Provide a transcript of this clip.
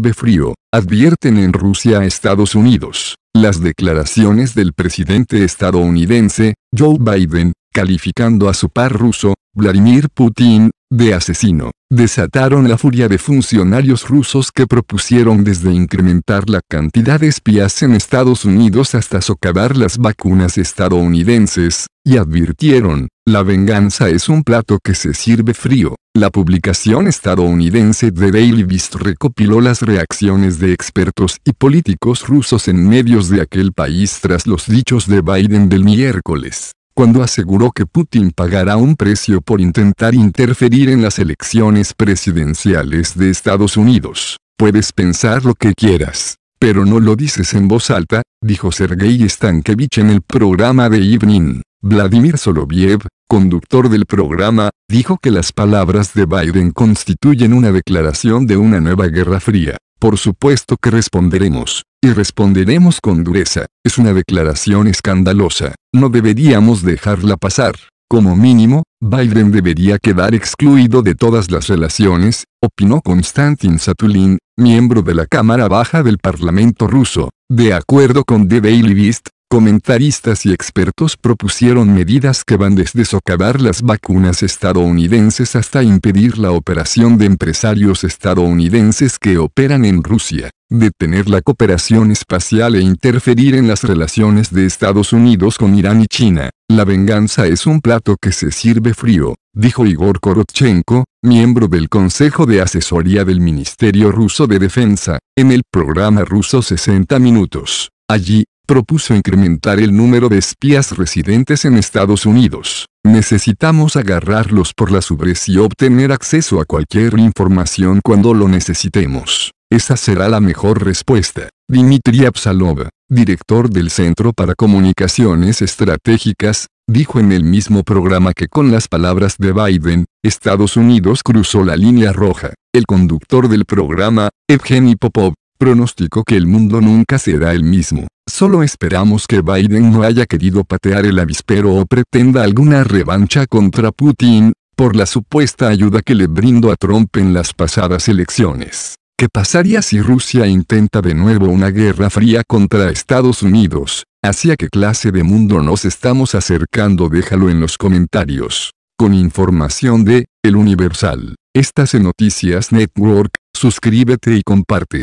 de frío, advierten en Rusia a Estados Unidos. Las declaraciones del presidente estadounidense, Joe Biden, calificando a su par ruso, Vladimir Putin, de asesino, desataron la furia de funcionarios rusos que propusieron desde incrementar la cantidad de espías en Estados Unidos hasta socavar las vacunas estadounidenses, y advirtieron, la venganza es un plato que se sirve frío. La publicación estadounidense The Daily Beast recopiló las reacciones de expertos y políticos rusos en medios de aquel país tras los dichos de Biden del miércoles cuando aseguró que Putin pagará un precio por intentar interferir en las elecciones presidenciales de Estados Unidos. Puedes pensar lo que quieras, pero no lo dices en voz alta, dijo Sergei Stankevich en el programa de Evening. Vladimir Soloviev, conductor del programa, dijo que las palabras de Biden constituyen una declaración de una nueva guerra fría. Por supuesto que responderemos, y responderemos con dureza. Es una declaración escandalosa, no deberíamos dejarla pasar. Como mínimo, Biden debería quedar excluido de todas las relaciones, opinó Konstantin Satulin, miembro de la Cámara Baja del Parlamento ruso. De acuerdo con The Daily Beast, Comentaristas y expertos propusieron medidas que van desde socavar las vacunas estadounidenses hasta impedir la operación de empresarios estadounidenses que operan en Rusia, detener la cooperación espacial e interferir en las relaciones de Estados Unidos con Irán y China. La venganza es un plato que se sirve frío, dijo Igor Korotchenko, miembro del Consejo de Asesoría del Ministerio Ruso de Defensa, en el programa ruso 60 Minutos. Allí, propuso incrementar el número de espías residentes en Estados Unidos. Necesitamos agarrarlos por la ubres y obtener acceso a cualquier información cuando lo necesitemos. Esa será la mejor respuesta. Dmitry Absalov, director del Centro para Comunicaciones Estratégicas, dijo en el mismo programa que con las palabras de Biden, Estados Unidos cruzó la línea roja. El conductor del programa, Evgeny Popov, pronosticó que el mundo nunca será el mismo. Solo esperamos que Biden no haya querido patear el avispero o pretenda alguna revancha contra Putin, por la supuesta ayuda que le brindó a Trump en las pasadas elecciones. ¿Qué pasaría si Rusia intenta de nuevo una guerra fría contra Estados Unidos? ¿Hacia qué clase de mundo nos estamos acercando? Déjalo en los comentarios. Con información de El Universal, estas en Noticias Network, suscríbete y comparte.